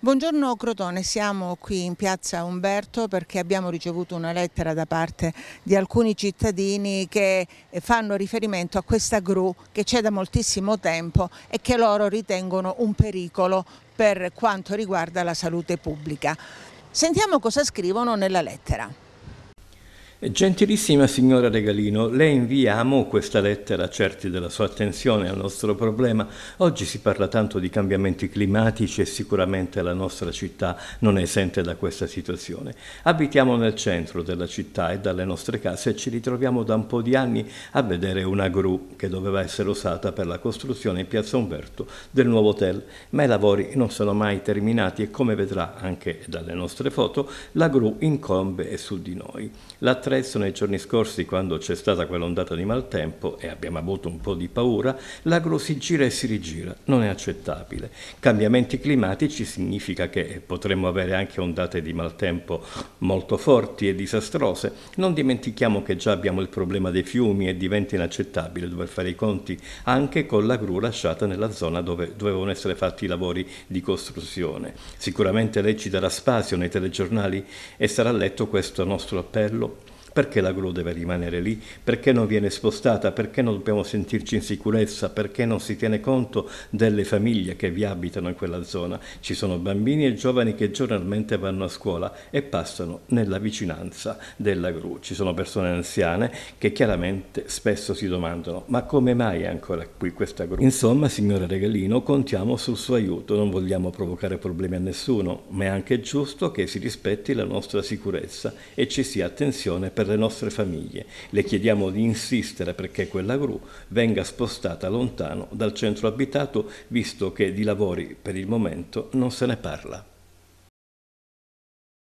Buongiorno Crotone, siamo qui in piazza Umberto perché abbiamo ricevuto una lettera da parte di alcuni cittadini che fanno riferimento a questa gru che c'è da moltissimo tempo e che loro ritengono un pericolo per quanto riguarda la salute pubblica. Sentiamo cosa scrivono nella lettera. Gentilissima signora Regalino, le inviamo questa lettera certi della sua attenzione al nostro problema. Oggi si parla tanto di cambiamenti climatici e sicuramente la nostra città non è esente da questa situazione. Abitiamo nel centro della città e dalle nostre case ci ritroviamo da un po' di anni a vedere una gru che doveva essere usata per la costruzione in Piazza Umberto del nuovo hotel, ma i lavori non sono mai terminati e come vedrà anche dalle nostre foto, la gru incombe su di noi. La Trezzo nei giorni scorsi quando c'è stata quell'ondata di maltempo e abbiamo avuto un po' di paura, l'agro si gira e si rigira, non è accettabile. Cambiamenti climatici significa che potremmo avere anche ondate di maltempo molto forti e disastrose. Non dimentichiamo che già abbiamo il problema dei fiumi e diventa inaccettabile dover fare i conti anche con la gru lasciata nella zona dove dovevano essere fatti i lavori di costruzione. Sicuramente lei ci darà spazio nei telegiornali e sarà letto questo nostro appello perché la gru deve rimanere lì? Perché non viene spostata? Perché non dobbiamo sentirci in sicurezza? Perché non si tiene conto delle famiglie che vi abitano in quella zona? Ci sono bambini e giovani che giornalmente vanno a scuola e passano nella vicinanza della gru. Ci sono persone anziane che chiaramente spesso si domandano ma come mai è ancora qui questa gru? Insomma, signore Regalino, contiamo sul suo aiuto, non vogliamo provocare problemi a nessuno, ma è anche giusto che si rispetti la nostra sicurezza e ci sia attenzione per le nostre famiglie. Le chiediamo di insistere perché quella gru venga spostata lontano dal centro abitato, visto che di lavori per il momento non se ne parla.